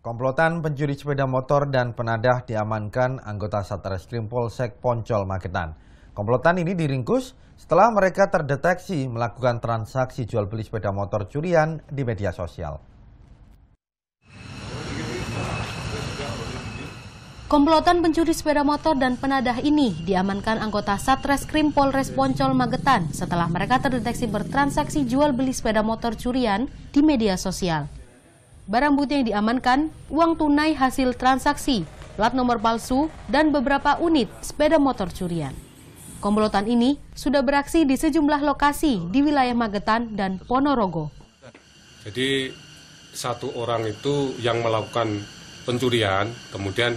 Komplotan pencuri sepeda motor dan penadah diamankan anggota Satreskrim Polsek Poncol Magetan. Komplotan ini diringkus setelah mereka terdeteksi melakukan transaksi jual beli sepeda motor curian di media sosial. Komplotan pencuri sepeda motor dan penadah ini diamankan anggota Satreskrim Polres Poncol Magetan setelah mereka terdeteksi bertransaksi jual beli sepeda motor curian di media sosial barang bukti yang diamankan, uang tunai hasil transaksi, plat nomor palsu, dan beberapa unit sepeda motor curian. Komplotan ini sudah beraksi di sejumlah lokasi di wilayah Magetan dan Ponorogo. Jadi satu orang itu yang melakukan pencurian, kemudian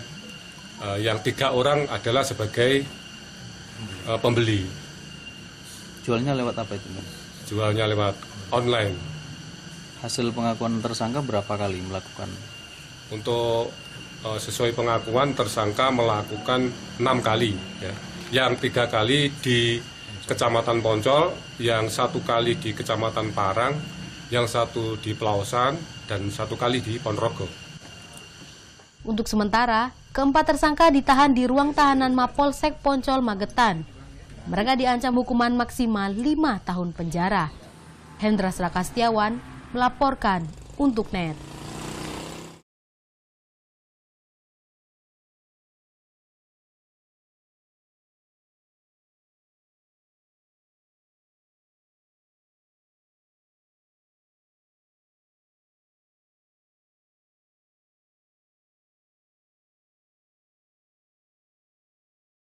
eh, yang tiga orang adalah sebagai eh, pembeli. Jualnya lewat apa itu? Jualnya lewat online hasil pengakuan tersangka berapa kali melakukan? Untuk e, sesuai pengakuan tersangka melakukan enam kali, ya. yang tiga kali di Kecamatan Poncol, yang satu kali di Kecamatan Parang, yang satu di Pelausan, dan satu kali di Ponorogo. Untuk sementara, keempat tersangka ditahan di ruang tahanan Mapolsek Poncol Magetan. Mereka diancam hukuman maksimal 5 tahun penjara. Hendra Srakastiawan, melaporkan untuk NET.